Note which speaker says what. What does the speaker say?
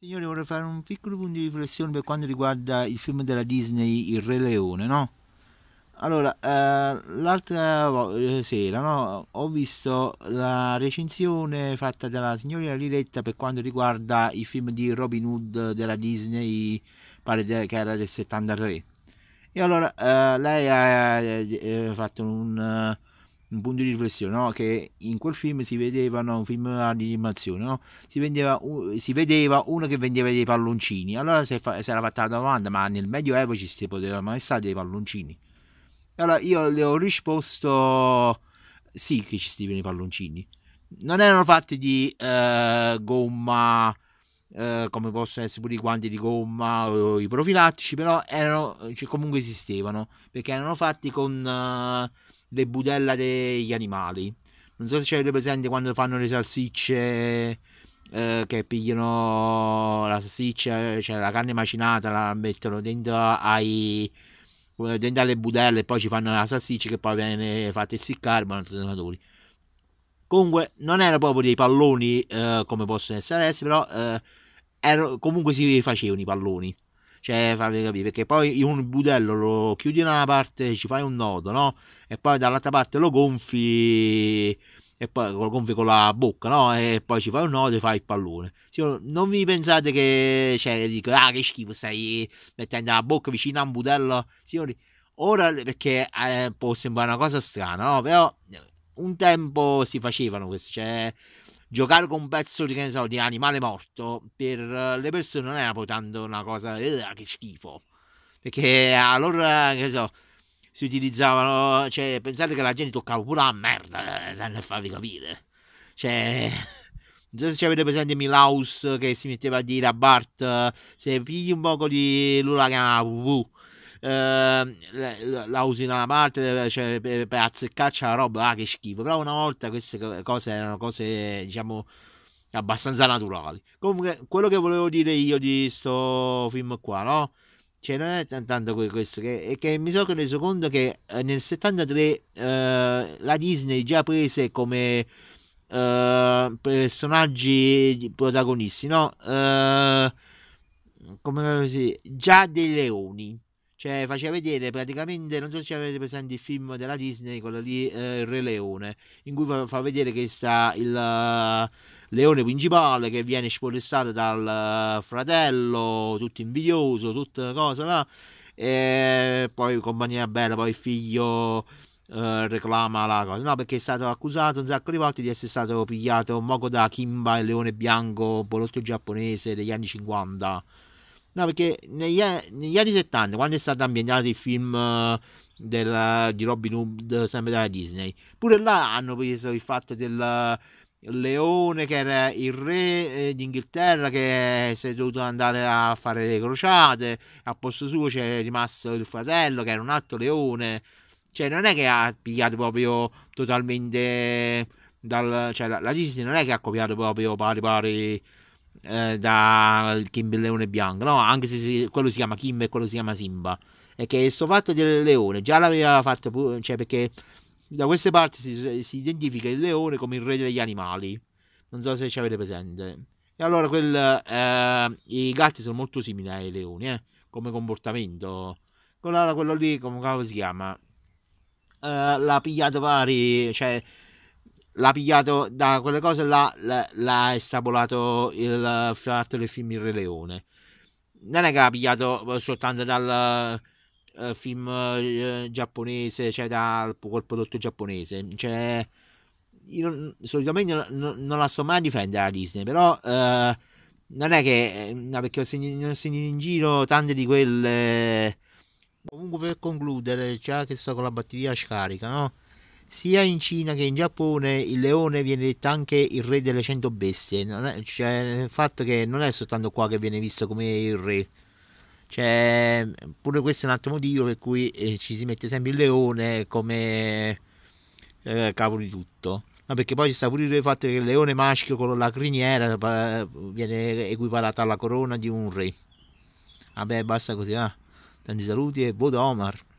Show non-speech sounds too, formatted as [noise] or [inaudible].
Speaker 1: Signore, vorrei fare un piccolo punto di riflessione per quanto riguarda il film della Disney, Il Re Leone, no? Allora, eh, l'altra eh, sera no, ho visto la recensione fatta dalla signorina Liletta per quanto riguarda il film di Robin Hood della Disney, pare che era del 73. E allora eh, lei ha eh, eh fatto un un punto di riflessione, no? che in quel film si vedevano, un film di animazione, no? si, vendeva, si, vedeva uno che vendeva dei palloncini, allora si, fa, si era fatta la domanda, ma nel Medioevo ci si poteva mai stare dei palloncini? Allora io le ho risposto sì che ci stivano i palloncini, non erano fatti di eh, gomma eh, come possono essere pure i guanti di gomma o, i profilattici, però erano, cioè, comunque esistevano perché erano fatti con eh, le budella degli animali. Non so se avete presente quando fanno le salsicce eh, che pigliano la salsiccia, cioè la carne macinata, la mettono dentro ai dentro alle budelle e poi ci fanno la salsiccia che poi viene fatta essiccare, ma non Comunque non erano proprio dei palloni eh, come possono essere adesso, però eh, ero, comunque si facevano i palloni. Cioè, fammi capire, perché poi un budello lo chiudi da una parte, ci fai un nodo, no? E poi dall'altra parte lo gonfi e poi lo gonfi con la bocca, no? E poi ci fai un nodo e fai il pallone. Sì, non vi pensate che, cioè, dico, ah, che schifo, stai mettendo la bocca vicino a un budello, signori. Ora, perché eh, può sembrare una cosa strana, no? Però un tempo si facevano questi, cioè giocare con un pezzo di, so, di, animale morto per eh, le persone non era poi tanto una cosa che schifo. Perché allora, che so, si utilizzavano, cioè, pensate che la gente toccava pure la merda, eh, per farvi capire. Cioè, [laughs] non so se avete presente Milaus che si metteva a dire a Bart se figli un poco di l'uragano eh, la usina la parte eh, cioè, per, per azzeccarci la roba, ah, che schifo. Però una volta queste cose erano cose, diciamo, abbastanza naturali. Comunque, quello che volevo dire io di sto film qua, no? Cioè, non è tanto questo, che, che mi sono reso conto che eh, nel 73 eh, la Disney già prese come eh, personaggi protagonisti, no? Eh, come si dice? Già dei leoni cioè faceva vedere praticamente, non so se avete presente il film della Disney, quello lì, eh, Il Re Leone, in cui fa, fa vedere che sta il uh, leone principale che viene sporestato dal uh, fratello, tutto invidioso, tutta cosa là, e poi compagnia bella, poi il figlio... Uh, reclama la cosa. No, perché è stato accusato un sacco di volte di essere stato pigliato un moco da Kimba, il leone bianco, un polotto giapponese degli anni 50. No, perché negli, negli, anni 70, quando è stato ambientato il film eh, della, di Robin Hood, sempre dalla Disney, pure là hanno preso il fatto del eh, leone che era il re eh, d'Inghilterra che si è dovuto andare a fare le crociate, al posto suo c'è rimasto il fratello che era un altro leone, cioè non è che ha pigliato proprio totalmente dal... cioè la, la Disney non è che ha copiato proprio pari pari eh, da Kimba leone bianco, no? Anche se si, quello si chiama Kimba e quello si chiama Simba. E che questo fatto del leone già l'aveva fatto, cioè perché da queste parti si, si, identifica il leone come il re degli animali. Non so se ci avete presente. E allora quel, eh, i gatti sono molto simili ai leoni, eh, come comportamento. Allora quello lì, come si chiama? Uh, l'ha pigliato vari, cioè l'ha pigliato da quelle cose là, l'ha estrapolato il fatto del film Il Re Leone. Non è che l'ha pigliato soltanto dal uh, film uh, giapponese, cioè dal quel prodotto giapponese. Cioè, io solitamente non, non la so mai difendere la Disney, però uh, non è che no, perché ho segnato in giro tante di quelle. Comunque per concludere, già che sto con la batteria scarica, no? Sia in Cina che in Giappone il leone viene detto anche il re delle cento bestie, è, cioè, il fatto che non è soltanto qua che viene visto come il re, cioè, pure questo è un altro motivo per cui eh, ci si mette sempre il leone come eh, capo di tutto. Ma perché poi ci sta pure il fatto che il leone maschio con la criniera eh, viene equiparato alla corona di un re. Vabbè, basta così, ah. Tanti saluti e buon Omar.